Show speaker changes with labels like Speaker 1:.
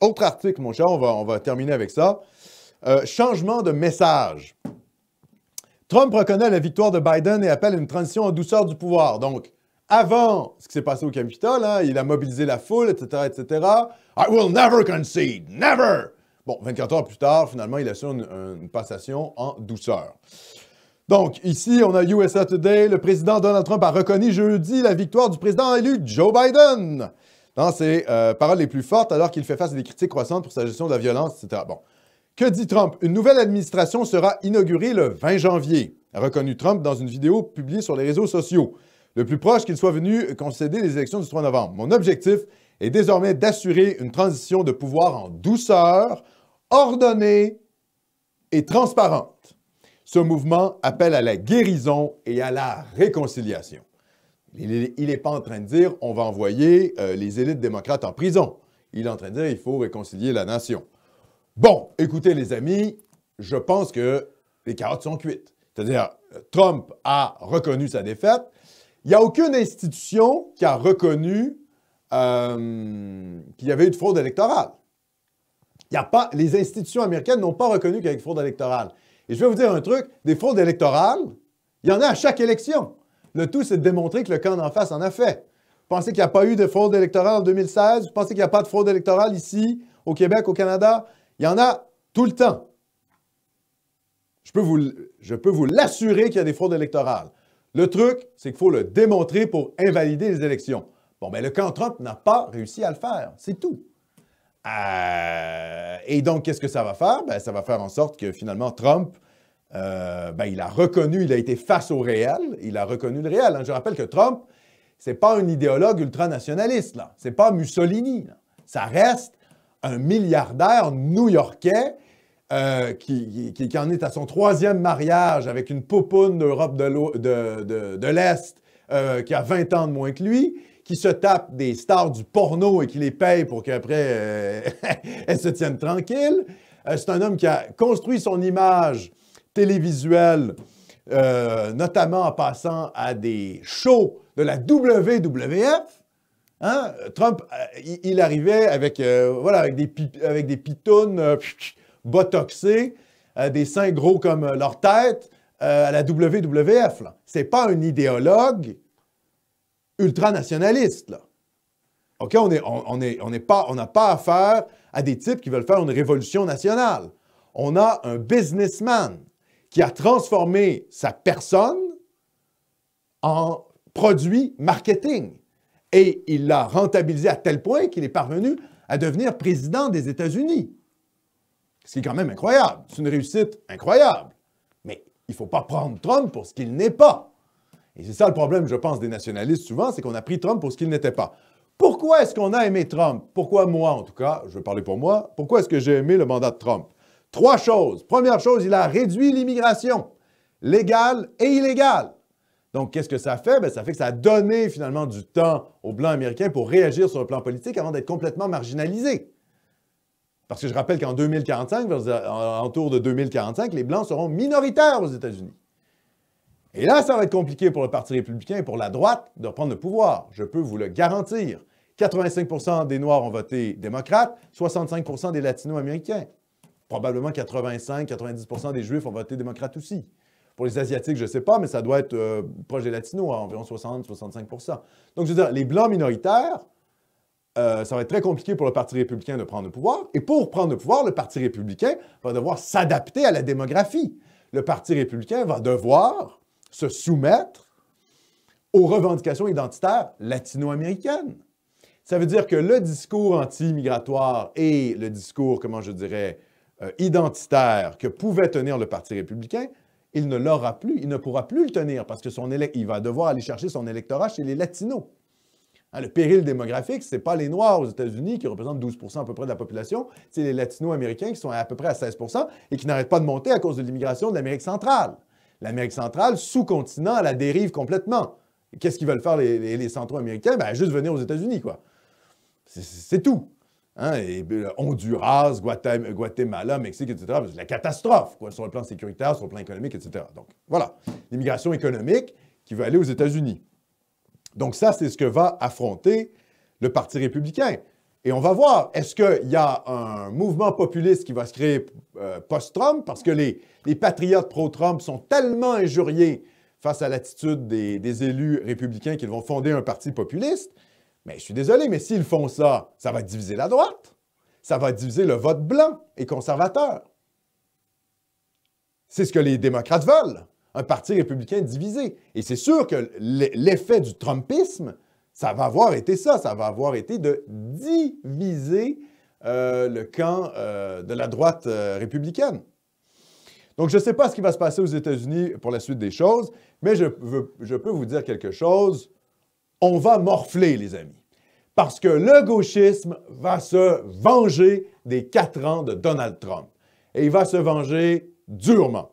Speaker 1: Autre article, mon cher, on va, terminer avec ça. Euh, changement de message. Trump reconnaît la victoire de Biden et appelle à une transition en douceur du pouvoir. Donc, avant ce qui s'est passé au Capitole, hein, il a mobilisé la foule, etc., etc. I will never concede, never! Bon, 24 heures plus tard, finalement, il assure une passation en douceur. Donc, ici, on a USA Today. Le président Donald Trump a reconnu jeudi la victoire du président élu Joe Biden dans ses euh, paroles les plus fortes alors qu'il fait face à des critiques croissantes pour sa gestion de la violence, etc. Bon. Que dit Trump? Une nouvelle administration sera inaugurée le 20 janvier, a reconnu Trump dans une vidéo publiée sur les réseaux sociaux, le plus proche qu'il soit venu concéder les élections du 3 novembre. Mon objectif est désormais d'assurer une transition de pouvoir en douceur, ordonnée et transparente. Ce mouvement appelle à la guérison et à la réconciliation. Il n'est pas en train de dire on va envoyer euh, les élites démocrates en prison. Il est en train de dire il faut réconcilier la nation. Bon, écoutez les amis, je pense que les carottes sont cuites. C'est-à-dire, euh, Trump a reconnu sa défaite. Il n'y a aucune institution qui a reconnu euh, qu'il y avait eu de fraude électorale. a pas, les institutions américaines n'ont pas reconnu qu'il y avait fraude électorale. Et je vais vous dire un truc, des fraudes électorales, il y en a à chaque élection. Le tout, c'est de démontrer que le camp d'en face en a fait. Vous pensez qu'il n'y a pas eu de fraude électorale en 2016? Vous pensez qu'il n'y a pas de fraude électorale ici, au Québec, au Canada? Il y en a tout le temps. Je peux vous, je peux vous l'assurer qu'il y a des fraudes électorales. Le truc, c'est qu'il faut le démontrer pour invalider les élections. Bon, mais le camp Trump n'a pas réussi à le faire. C'est tout. Euh, et donc, qu'est-ce que ça va faire? Ben, ça va faire en sorte que finalement, Trump euh, ben, il a reconnu, il a été face au réel, il a reconnu le réel. Hein. Je rappelle que Trump, c'est pas un idéologue ultranationaliste, là. C'est pas Mussolini. Ça reste un milliardaire new-yorkais euh, qui, qui, en est à son troisième mariage avec une poupoune d'Europe de, de, de l'Est euh, qui a 20 ans de moins que lui, qui se tape des stars du porno et qui les paye pour qu'après elles se tiennent tranquilles. c'est un homme qui a construit son image télévisuel, euh, notamment en passant à des shows de la WWF. Hein, Trump, euh, il, arrivait avec, euh, avec des, avec des pitounes des seins gros comme leur tête, à la WWF. Ce n'est pas un idéologue ultranationaliste. Là. OK, on n'a pas affaire à des types qui veulent faire une révolution nationale. On a un businessman qui a transformé sa personne en produit marketing. Et il l'a rentabilisé à tel point qu'il est parvenu à devenir président des États-Unis. Ce qui est quand même incroyable. C'est une réussite incroyable. Mais il ne faut pas prendre Trump pour ce qu'il n'est pas. Et c'est ça le problème, je pense, des nationalistes souvent, c'est qu'on a pris Trump pour ce qu'il n'était pas. Pourquoi est-ce qu'on a aimé Trump? Pourquoi moi, en tout cas, je vais parler pour moi, pourquoi est-ce que j'ai aimé le mandat de Trump? Trois choses. Première chose, il a réduit l'immigration légale et illégale. Donc, qu'est-ce que ça fait? Ben, ça fait que ça a donné finalement du temps aux Blancs américains pour réagir sur le plan politique avant d'être complètement marginalisés. Parce que je rappelle qu'en 2045, en de 2045, les Blancs seront minoritaires aux États-Unis. Et là, ça va être compliqué pour le Parti républicain et pour la droite de reprendre le pouvoir. Je peux vous le garantir. 85 des Noirs ont voté démocrate, 65 des Latino-américains probablement 85-90 des Juifs ont voté démocrate aussi. Pour les Asiatiques, je ne sais pas, mais ça doit être euh, proche des Latinos, hein, environ 60-65 Donc, je veux dire, les Blancs minoritaires, euh, ça va être très compliqué pour le Parti républicain de prendre le pouvoir. Et pour prendre le pouvoir, le Parti républicain va devoir s'adapter à la démographie. Le Parti républicain va devoir se soumettre aux revendications identitaires latino-américaines. Ça veut dire que le discours anti immigratoire et le discours, comment je dirais, euh, identitaire que pouvait tenir le Parti républicain, il ne l'aura plus, il ne pourra plus le tenir parce que son il va devoir aller chercher son électorat chez les latinos. Hein, le péril démographique, ce n'est pas les Noirs aux États-Unis qui représentent 12 à peu près de la population, c'est les Latino-Américains qui sont à, peu près à 16 et qui n'arrêtent pas de monter à cause de l'immigration de l'Amérique centrale. L'Amérique centrale, sous-continent, la dérive complètement. Qu'est-ce qu'ils veulent faire les, centraux-américains? Ben, juste venir aux États-Unis, quoi. C'est tout. Hein, euh, Honduras, Guatemala, Mexique, etc. C'est la catastrophe, quoi, sur le plan sécuritaire, sur le plan économique, etc. Donc, voilà. L'immigration économique qui va aller aux États-Unis. Donc, ça, c'est ce que va affronter le Parti républicain. Et on va voir, est-ce qu'il y a un mouvement populiste qui va se créer euh, post-Trump parce que les, patriotes pro-Trump sont tellement injuriés face à l'attitude des, des élus républicains qu'ils vont fonder un parti populiste mais je suis désolé, mais s'ils font ça, ça va diviser la droite. Ça va diviser le vote blanc et conservateur. C'est ce que les démocrates veulent, un parti républicain divisé. Et c'est sûr que l'effet du Trumpisme, ça va avoir été ça, ça va avoir été de diviser euh, le camp euh, de la droite euh, républicaine. Donc, je ne sais pas ce qui va se passer aux États-Unis pour la suite des choses, mais je peux vous dire quelque chose on va morfler, les amis. Parce que le gauchisme va se venger des quatre ans de Donald Trump. Et il va se venger durement.